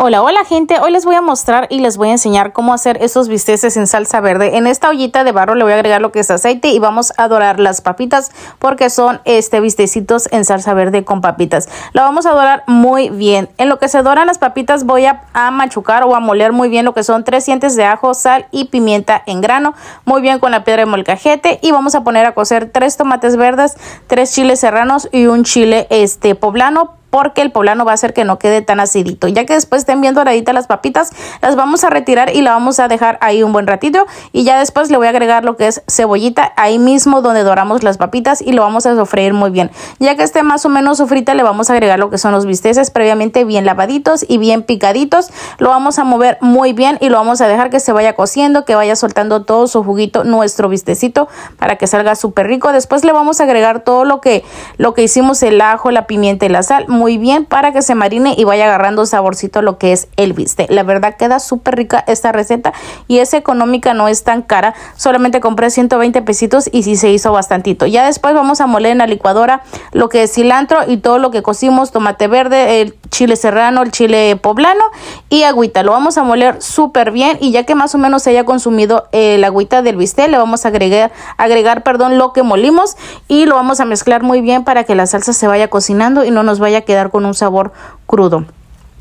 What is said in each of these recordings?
Hola, hola gente, hoy les voy a mostrar y les voy a enseñar cómo hacer esos bisteces en salsa verde. En esta ollita de barro le voy a agregar lo que es aceite y vamos a dorar las papitas porque son este bistecitos en salsa verde con papitas. La vamos a dorar muy bien. En lo que se doran las papitas voy a, machucar o a moler muy bien lo que son tres dientes de ajo, sal y pimienta en grano. Muy bien con la piedra de molcajete y vamos a poner a cocer tres tomates verdes, tres chiles serranos y un chile este poblano porque el poblano va a hacer que no quede tan acidito. Ya que después estén bien doraditas las papitas, las vamos a retirar y la vamos a dejar ahí un buen ratito y ya después le voy a agregar lo que es cebollita ahí mismo donde doramos las papitas y lo vamos a sofreír muy bien. Ya que esté más o menos sofrita le vamos a agregar lo que son los bisteces previamente bien lavaditos y bien picaditos. Lo vamos a mover muy bien y lo vamos a dejar que se vaya cociendo, que vaya soltando todo su juguito nuestro bistecito para que salga súper rico. Después le vamos a agregar todo lo que, lo que hicimos el ajo, la pimienta y la sal muy bien para que se marine y vaya agarrando saborcito lo que es el bistec. La verdad queda súper rica esta receta y es económica, no es tan cara. Solamente compré 120 pesitos y sí se hizo bastantito. Ya después vamos a moler en la licuadora lo que es cilantro y todo lo que cocimos, tomate verde, el chile serrano, el chile poblano y agüita. Lo vamos a moler súper bien y ya que más o menos se haya consumido el eh, agüita del bistec, le vamos a agregar, agregar perdón, lo que molimos y lo vamos a mezclar muy bien para que la salsa se vaya cocinando y no nos vaya quedar con un sabor crudo.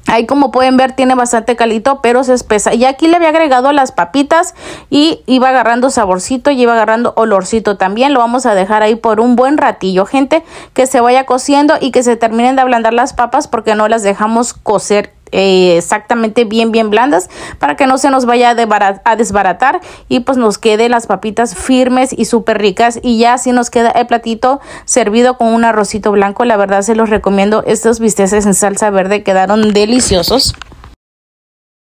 Ahí como pueden ver tiene bastante calito, pero se espesa. Y aquí le había agregado las papitas y iba agarrando saborcito y iba agarrando olorcito también. Lo vamos a dejar ahí por un buen ratillo, gente, que se vaya cociendo y que se terminen de ablandar las papas porque no las dejamos cocer eh, exactamente bien bien blandas para que no se nos vaya a, desbaratar y pues nos quede las papitas firmes y súper ricas y ya así nos queda el platito servido con un arrocito blanco la verdad se los recomiendo estos bisteces en salsa verde quedaron deliciosos